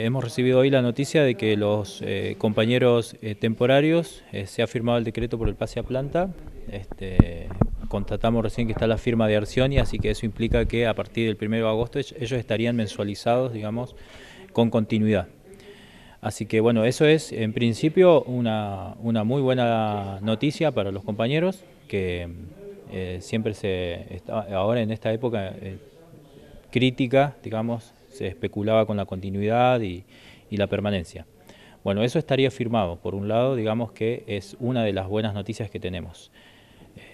Hemos recibido hoy la noticia de que los eh, compañeros eh, temporarios eh, se ha firmado el decreto por el pase a planta. Este, constatamos recién que está la firma de y así que eso implica que a partir del 1 de agosto ellos estarían mensualizados, digamos, con continuidad. Así que bueno, eso es en principio una, una muy buena noticia para los compañeros que siempre se, está, ahora en esta época crítica, digamos, se especulaba con la continuidad y, la permanencia. Bueno, eso estaría firmado. Por un lado, digamos que es una de las buenas noticias que tenemos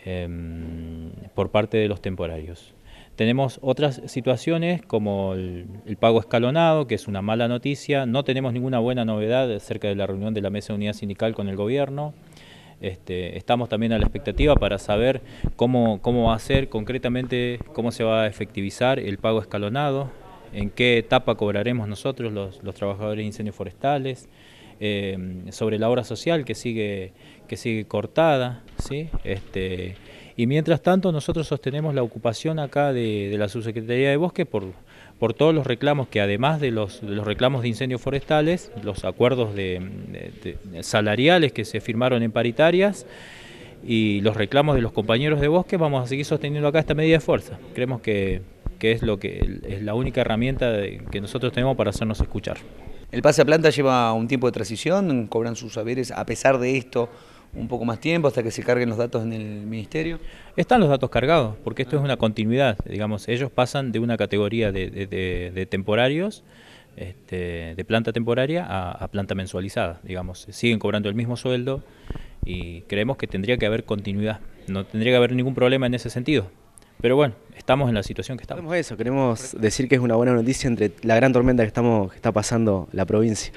em, por parte de los temporarios. Tenemos otras situaciones como el, pago escalonado, que es una mala noticia. No tenemos ninguna buena novedad acerca de la reunión de la Mesa de Unidad Sindical con el Gobierno. Este, estamos también a la expectativa para saber cómo, cómo va a ser concretamente, cómo se va a efectivizar el pago escalonado en qué etapa cobraremos nosotros los, trabajadores de incendios forestales, eh, sobre la obra social que sigue, que sigue cortada, ¿sí? Este, y mientras tanto nosotros sostenemos la ocupación acá de, la Subsecretaría de Bosque por, por todos los reclamos que además de los, reclamos de incendios forestales, los acuerdos salariales que se firmaron en paritarias, y los reclamos de los compañeros de bosque, vamos a seguir sosteniendo acá esta medida de fuerza. Creemos que que es, lo que, es la única herramienta que nosotros tenemos para hacernos escuchar. El pase a planta lleva un tiempo de transición, cobran sus saberes a pesar de esto un poco más tiempo hasta que se carguen los datos en el ministerio? Están los datos cargados, porque esto es una continuidad, digamos, ellos pasan de una categoría de, temporarios, este, de planta temporaria a, a, planta mensualizada, digamos, siguen cobrando el mismo sueldo y creemos que tendría que haber continuidad, no tendría que haber ningún problema en ese sentido. Pero bueno, estamos en la situación que estamos. Queremos eso, queremos decir que es una buena noticia entre la gran tormenta que, estamos, está pasando la provincia.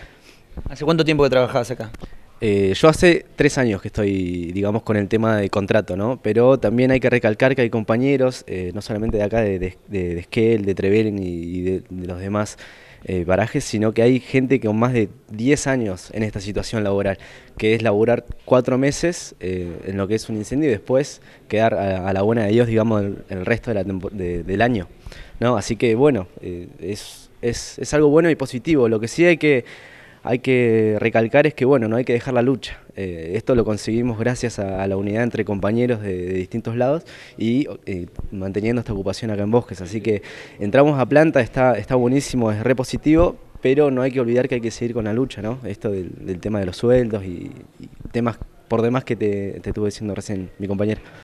¿Hace cuánto tiempo que trabajás acá? Eh, yo hace tres años que estoy, digamos, con el tema de contrato, ¿no? Pero también hay que recalcar que hay compañeros, eh, no solamente de acá, de, de, de Esquel, de Trevelin y de los demás eh, barajes, sino que hay gente que con más de 10 años en esta situación laboral, que es laborar cuatro meses eh, en lo que es un incendio y después quedar a, la buena de Dios, digamos, el, resto de del año. ¿no? Así que bueno, eh, es, es, es algo bueno y positivo. Lo que sí hay que hay que recalcar es que, bueno, no hay que dejar la lucha. Eh, esto lo conseguimos gracias a, la unidad entre compañeros de, distintos lados y eh, manteniendo esta ocupación acá en Bosques. Así que entramos a planta, está, está buenísimo, es repositivo, pero no hay que olvidar que hay que seguir con la lucha, ¿no? Esto del, tema de los sueldos y, temas por demás que te, te estuve diciendo recién mi compañero.